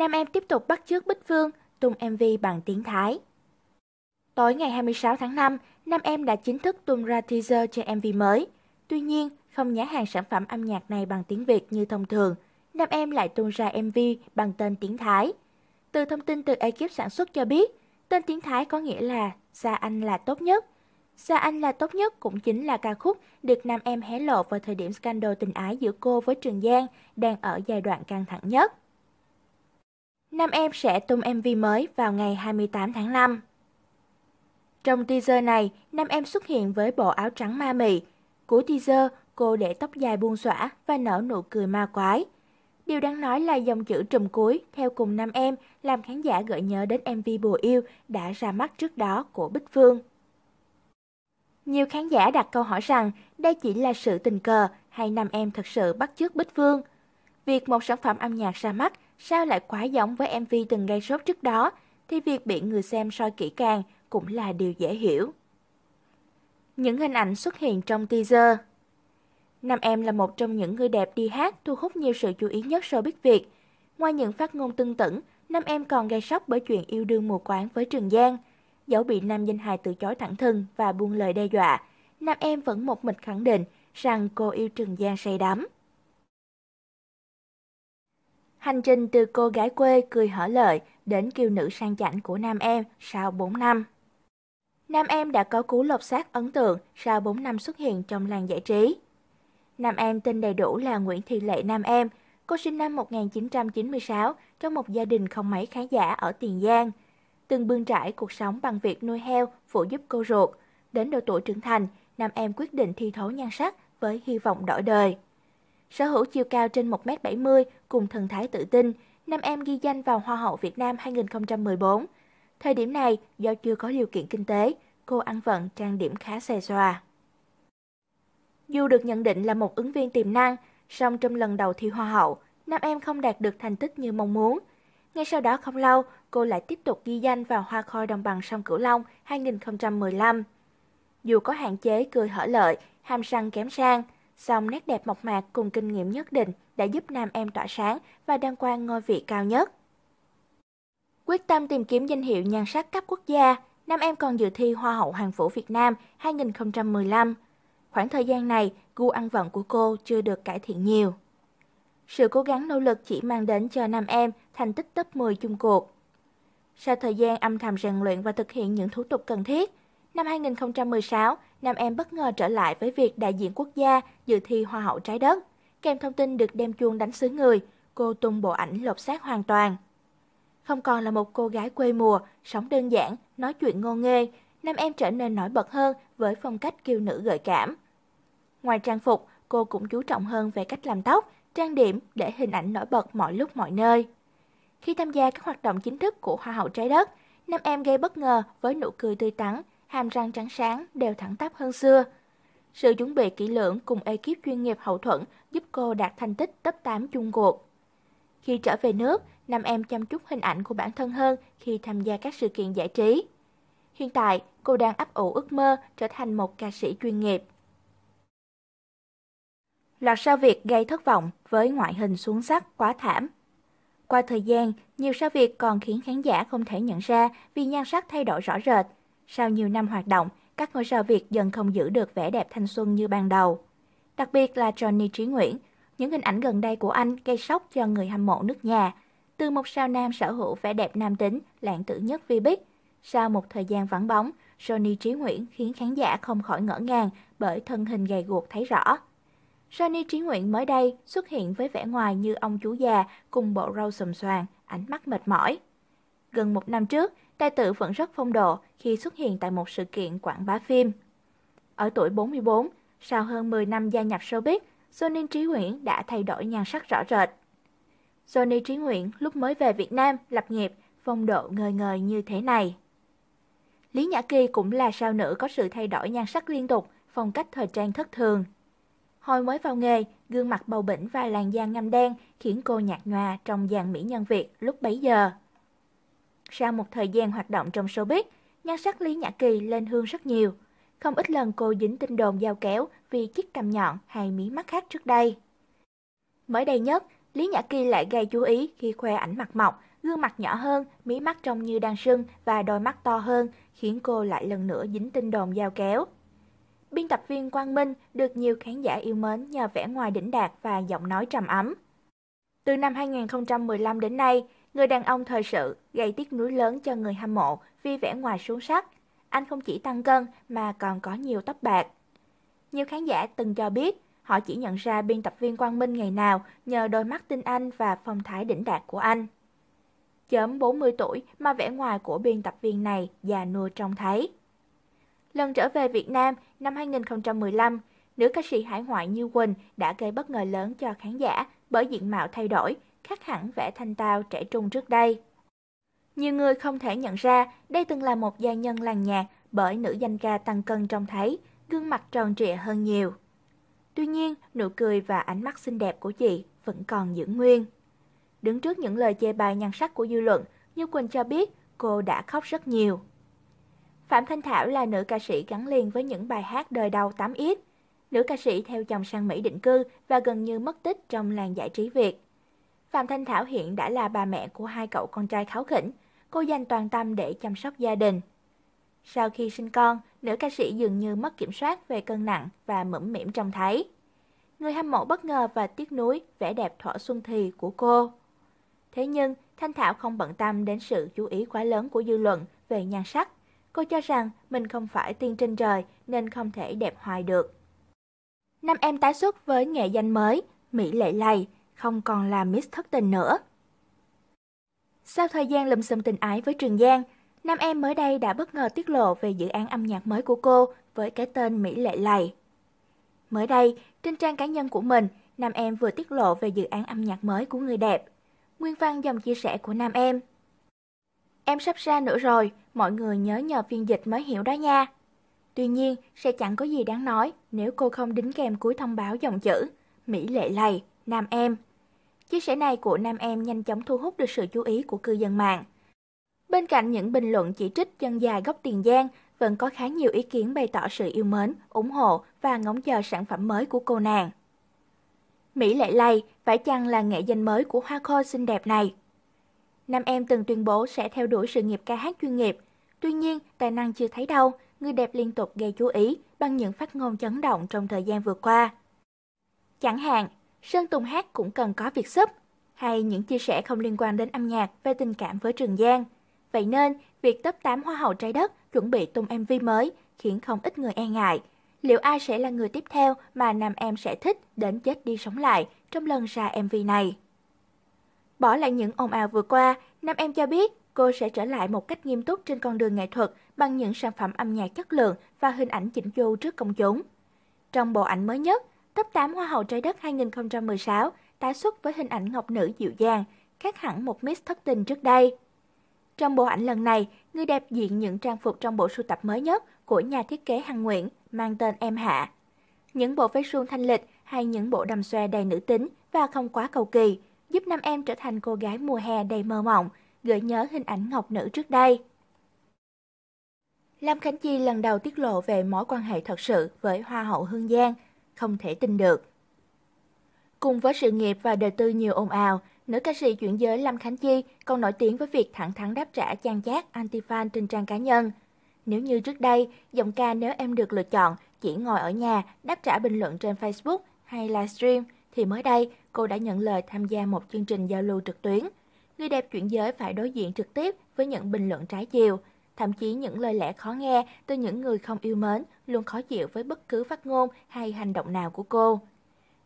nam em tiếp tục bắt chước Bích Phương, tung MV bằng tiếng Thái. Tối ngày 26 tháng 5, nam em đã chính thức tung ra teaser cho MV mới. Tuy nhiên, không nhã hàng sản phẩm âm nhạc này bằng tiếng Việt như thông thường, nam em lại tung ra MV bằng tên tiếng Thái. Từ thông tin từ ekip sản xuất cho biết, tên tiếng Thái có nghĩa là Sa Anh là tốt nhất. Sa Anh là tốt nhất cũng chính là ca khúc được nam em hé lộ vào thời điểm scandal tình ái giữa cô với Trường Giang đang ở giai đoạn căng thẳng nhất. Nam em sẽ tung MV mới vào ngày 28 tháng 5. Trong teaser này, Nam em xuất hiện với bộ áo trắng ma mị. Của teaser, cô để tóc dài buông xõa và nở nụ cười ma quái. Điều đáng nói là dòng chữ trùm cuối theo cùng Nam em làm khán giả gợi nhớ đến MV Bùa Yêu đã ra mắt trước đó của Bích Phương. Nhiều khán giả đặt câu hỏi rằng đây chỉ là sự tình cờ hay Nam em thật sự bắt chước Bích Phương. Việc một sản phẩm âm nhạc ra mắt sao lại quá giống với MV từng gây sốt trước đó, thì việc bị người xem soi kỹ càng cũng là điều dễ hiểu. Những hình ảnh xuất hiện trong teaser Nam em là một trong những người đẹp đi hát thu hút nhiều sự chú ý nhất showbiz Việt. Ngoài những phát ngôn tưng tửng, Nam em còn gây sốc bởi chuyện yêu đương mù quáng với Trường Giang. Dẫu bị nam danh hài từ chối thẳng thừng và buông lời đe dọa, Nam em vẫn một mình khẳng định rằng cô yêu Trường Giang say đắm. Hành trình từ cô gái quê cười hở lợi đến kiều nữ sang chảnh của nam em sau 4 năm. Nam em đã có cú lột xác ấn tượng sau 4 năm xuất hiện trong làng giải trí. Nam em tên đầy đủ là Nguyễn Thị Lệ Nam em. Cô sinh năm 1996 trong một gia đình không mấy khán giả ở Tiền Giang. Từng bươn trải cuộc sống bằng việc nuôi heo, phụ giúp cô ruột. Đến độ tuổi trưởng thành, Nam em quyết định thi thố nhan sắc với hy vọng đổi đời. Sở hữu chiều cao trên 1m70 cùng thần thái tự tin, nam em ghi danh vào Hoa hậu Việt Nam 2014. Thời điểm này, do chưa có điều kiện kinh tế, cô ăn vận trang điểm khá xè xòa. Dù được nhận định là một ứng viên tiềm năng, song trong lần đầu thi Hoa hậu, nam em không đạt được thành tích như mong muốn. Ngay sau đó không lâu, cô lại tiếp tục ghi danh vào Hoa khôi đồng bằng sông Cửu Long 2015. Dù có hạn chế cười hở lợi, hàm răng kém sang, song nét đẹp mộc mạc cùng kinh nghiệm nhất định đã giúp nam em tỏa sáng và đăng quang ngôi vị cao nhất. Quyết tâm tìm kiếm danh hiệu nhan sắc cấp quốc gia, nam em còn dự thi Hoa hậu Hoàng vũ Việt Nam 2015. Khoảng thời gian này, gu ăn vận của cô chưa được cải thiện nhiều. Sự cố gắng nỗ lực chỉ mang đến cho nam em thành tích top 10 chung cuộc. Sau thời gian âm thầm rèn luyện và thực hiện những thủ tục cần thiết, năm 2016, nam em bất ngờ trở lại với việc đại diện quốc gia dự thi Hoa hậu trái đất. Kèm thông tin được đem chuông đánh xứ người, cô tung bộ ảnh lột xác hoàn toàn. Không còn là một cô gái quê mùa, sống đơn giản, nói chuyện ngô nghê, nam em trở nên nổi bật hơn với phong cách kiều nữ gợi cảm. Ngoài trang phục, cô cũng chú trọng hơn về cách làm tóc, trang điểm để hình ảnh nổi bật mọi lúc mọi nơi. Khi tham gia các hoạt động chính thức của Hoa hậu trái đất, nam em gây bất ngờ với nụ cười tươi tắn, hàm răng trắng sáng đều thẳng tắp hơn xưa. Sự chuẩn bị kỹ lưỡng cùng ekip chuyên nghiệp hậu thuẫn giúp cô đạt thành tích top 8 chung cuộc. Khi trở về nước, Nam Em chăm chút hình ảnh của bản thân hơn khi tham gia các sự kiện giải trí. Hiện tại, cô đang ấp ủ ước mơ trở thành một ca sĩ chuyên nghiệp. Loạt sao Việt gây thất vọng với ngoại hình xuống sắc quá thảm. Qua thời gian, nhiều sao Việt còn khiến khán giả không thể nhận ra vì nhan sắc thay đổi rõ rệt – sau nhiều năm hoạt động, các ngôi sao Việt dần không giữ được vẻ đẹp thanh xuân như ban đầu. Đặc biệt là Johnny Trí Nguyễn, những hình ảnh gần đây của anh gây sốc cho người hâm mộ nước nhà. Từ một sao nam sở hữu vẻ đẹp nam tính, lãng tử nhất vi bích, sau một thời gian vắng bóng, Johnny Trí Nguyễn khiến khán giả không khỏi ngỡ ngàng bởi thân hình gầy guộc thấy rõ. Johnny Trí Nguyễn mới đây xuất hiện với vẻ ngoài như ông chú già cùng bộ râu sầm xoàn, ánh mắt mệt mỏi. Gần một năm trước, tài tử vẫn rất phong độ khi xuất hiện tại một sự kiện quảng bá phim. Ở tuổi 44, sau hơn 10 năm gia nhập showbiz, Johnny Trí Nguyễn đã thay đổi nhan sắc rõ rệt. Johnny Trí Nguyễn lúc mới về Việt Nam lập nghiệp, phong độ ngời ngời như thế này. Lý Nhã Kỳ cũng là sao nữ có sự thay đổi nhan sắc liên tục, phong cách thời trang thất thường. Hồi mới vào nghề, gương mặt bầu bỉnh và làn da ngăm đen khiến cô nhạt nhòa trong dàn mỹ nhân Việt lúc bấy giờ. Sau một thời gian hoạt động trong showbiz, nhan sắc Lý Nhã Kỳ lên hương rất nhiều. Không ít lần cô dính tin đồn giao kéo vì chiếc cằm nhọn hay mí mắt khác trước đây. Mới đây nhất, Lý Nhã Kỳ lại gây chú ý khi khoe ảnh mặt mọc, gương mặt nhỏ hơn, mí mắt trông như đang sưng và đôi mắt to hơn, khiến cô lại lần nữa dính tin đồn giao kéo. Biên tập viên Quang Minh được nhiều khán giả yêu mến nhờ vẻ ngoài đỉnh đạt và giọng nói trầm ấm. Từ năm 2015 đến nay, người đàn ông thời sự gây tiếc nuối lớn cho người hâm mộ vì vẻ ngoài xuống sắc. Anh không chỉ tăng cân mà còn có nhiều tóc bạc. Nhiều khán giả từng cho biết họ chỉ nhận ra biên tập viên Quang Minh ngày nào nhờ đôi mắt tinh anh và phong thái đỉnh đạt của anh. Chớm 40 tuổi mà vẻ ngoài của biên tập viên này già nua trông thấy. Lần trở về Việt Nam năm 2015, nữ ca sĩ hải ngoại Như Quỳnh đã gây bất ngờ lớn cho khán giả bởi diện mạo thay đổi, khác hẳn vẻ thanh tao trẻ trung trước đây. Nhiều người không thể nhận ra đây từng là một gia nhân làng nhạc bởi nữ danh ca tăng cân trông thấy, gương mặt tròn trịa hơn nhiều. Tuy nhiên, nụ cười và ánh mắt xinh đẹp của chị vẫn còn giữ nguyên. Đứng trước những lời chê bai nhan sắc của dư luận, Như Quỳnh cho biết cô đã khóc rất nhiều. Phạm Thanh Thảo là nữ ca sĩ gắn liền với những bài hát đời đầu 8X nữ ca sĩ theo chồng sang Mỹ định cư và gần như mất tích trong làng giải trí Việt. Phạm Thanh Thảo hiện đã là bà mẹ của hai cậu con trai kháo khỉnh, cô dành toàn tâm để chăm sóc gia đình. Sau khi sinh con, nữ ca sĩ dường như mất kiểm soát về cân nặng và mẫm mỉm trông thấy. Người hâm mộ bất ngờ và tiếc nuối vẻ đẹp thỏa xuân thì của cô. Thế nhưng, Thanh Thảo không bận tâm đến sự chú ý quá lớn của dư luận về nhan sắc. Cô cho rằng mình không phải tiên trên trời nên không thể đẹp hoài được. Nam em tái xuất với nghệ danh mới, Mỹ Lệ Lầy, không còn là Miss Thất Tình nữa. Sau thời gian lùm xùm tình ái với Trường Giang, nam em mới đây đã bất ngờ tiết lộ về dự án âm nhạc mới của cô với cái tên Mỹ Lệ Lầy. Mới đây, trên trang cá nhân của mình, nam em vừa tiết lộ về dự án âm nhạc mới của người đẹp. Nguyên văn dòng chia sẻ của nam em. Em sắp ra nữa rồi, mọi người nhớ nhờ phiên dịch mới hiểu đó nha. Tuy nhiên, sẽ chẳng có gì đáng nói nếu cô không đính kèm cuối thông báo dòng chữ Mỹ lệ lầy, Nam Em. Chia sẻ này của Nam Em nhanh chóng thu hút được sự chú ý của cư dân mạng. Bên cạnh những bình luận chỉ trích chân dài gốc Tiền Giang, vẫn có khá nhiều ý kiến bày tỏ sự yêu mến, ủng hộ và ngóng chờ sản phẩm mới của cô nàng. Mỹ lệ lầy, phải chăng là nghệ danh mới của hoa khôi xinh đẹp này? Nam Em từng tuyên bố sẽ theo đuổi sự nghiệp ca hát chuyên nghiệp. Tuy nhiên, tài năng chưa thấy đâu, người đẹp liên tục gây chú ý bằng những phát ngôn chấn động trong thời gian vừa qua. Chẳng hạn, Sơn Tùng Hát cũng cần có việc sấp, hay những chia sẻ không liên quan đến âm nhạc về tình cảm với Trường Giang. Vậy nên, việc top 8 Hoa hậu trái đất chuẩn bị tung MV mới khiến không ít người e ngại. Liệu ai sẽ là người tiếp theo mà nam em sẽ thích đến chết đi sống lại trong lần ra MV này? Bỏ lại những ồn ào vừa qua, nam em cho biết Cô sẽ trở lại một cách nghiêm túc trên con đường nghệ thuật bằng những sản phẩm âm nhạc chất lượng và hình ảnh chỉnh chu trước công chúng. Trong bộ ảnh mới nhất, Top 8 Hoa hậu trái đất 2016 tái xuất với hình ảnh ngọc nữ dịu dàng, khác hẳn một Miss thất tình trước đây. Trong bộ ảnh lần này, người đẹp diện những trang phục trong bộ sưu tập mới nhất của nhà thiết kế Hằng Nguyễn mang tên Em Hạ. Những bộ váy suông thanh lịch hay những bộ đầm xòe đầy nữ tính và không quá cầu kỳ, giúp nam em trở thành cô gái mùa hè đầy mơ mộng, gợi nhớ hình ảnh ngọc nữ trước đây. Lam Khánh Chi lần đầu tiết lộ về mối quan hệ thật sự với Hoa hậu Hương Giang, không thể tin được. Cùng với sự nghiệp và đời tư nhiều ồn ào, nữ ca sĩ chuyển giới Lam Khánh Chi còn nổi tiếng với việc thẳng thắn đáp trả chan chát anti-fan trên trang cá nhân. Nếu như trước đây, giọng ca nếu em được lựa chọn chỉ ngồi ở nhà đáp trả bình luận trên Facebook hay livestream, thì mới đây cô đã nhận lời tham gia một chương trình giao lưu trực tuyến – người đẹp chuyển giới phải đối diện trực tiếp với những bình luận trái chiều. Thậm chí những lời lẽ khó nghe từ những người không yêu mến luôn khó chịu với bất cứ phát ngôn hay hành động nào của cô.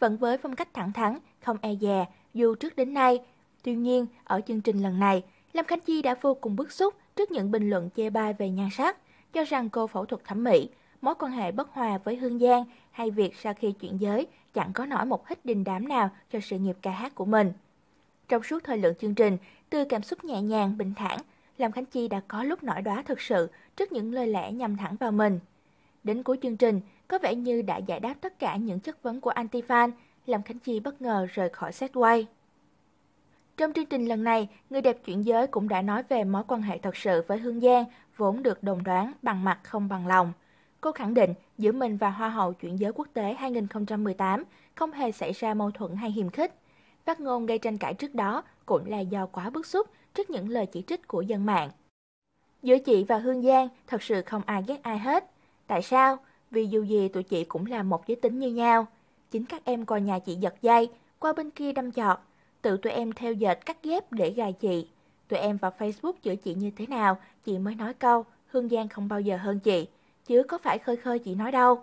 Vẫn với phong cách thẳng thắn, không e dè, dù trước đến nay. Tuy nhiên, ở chương trình lần này, Lâm Khánh Chi đã vô cùng bức xúc trước những bình luận chê bai về nhan sắc, cho rằng cô phẫu thuật thẩm mỹ, mối quan hệ bất hòa với Hương Giang hay việc sau khi chuyển giới chẳng có nổi một hít đình đám nào cho sự nghiệp ca hát của mình. Trong suốt thời lượng chương trình, từ cảm xúc nhẹ nhàng, bình thản, Lam Khánh Chi đã có lúc nổi đóa thực sự trước những lời lẽ nhằm thẳng vào mình. Đến cuối chương trình, có vẻ như đã giải đáp tất cả những chất vấn của anti-fan, Lam Khánh Chi bất ngờ rời khỏi set quay. Trong chương trình lần này, người đẹp chuyển giới cũng đã nói về mối quan hệ thật sự với Hương Giang, vốn được đồn đoán bằng mặt không bằng lòng. Cô khẳng định giữa mình và Hoa hậu chuyển giới quốc tế 2018 không hề xảy ra mâu thuẫn hay hiềm khích phát ngôn gây tranh cãi trước đó cũng là do quá bức xúc trước những lời chỉ trích của dân mạng. Giữa chị và Hương Giang thật sự không ai ghét ai hết. Tại sao? Vì dù gì tụi chị cũng là một giới tính như nhau. Chính các em coi nhà chị giật dây, qua bên kia đâm chọt. Tự tụi em theo dệt cắt ghép để gài chị. Tụi em vào Facebook chữa chị như thế nào, chị mới nói câu Hương Giang không bao giờ hơn chị. Chứ có phải khơi khơi chị nói đâu.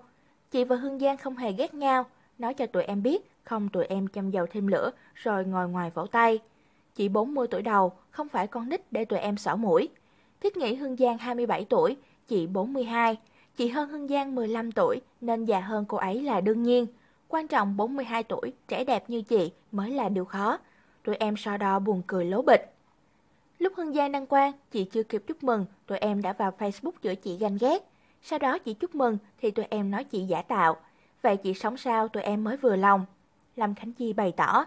Chị và Hương Giang không hề ghét nhau, nói cho tụi em biết không tụi em chăm dầu thêm lửa rồi ngồi ngoài vỗ tay. Chỉ 40 tuổi đầu, không phải con nít để tụi em xỏ mũi. Thiết nghĩ Hương Giang 27 tuổi, chị 42. Chị hơn Hương Giang 15 tuổi nên già hơn cô ấy là đương nhiên. Quan trọng 42 tuổi, trẻ đẹp như chị mới là điều khó. Tụi em so đo buồn cười lố bịch. Lúc Hương Giang đăng quang, chị chưa kịp chúc mừng, tụi em đã vào Facebook giữa chị ganh ghét. Sau đó chị chúc mừng thì tụi em nói chị giả tạo. Vậy chị sống sao tụi em mới vừa lòng. Lâm Khánh Chi bày tỏ.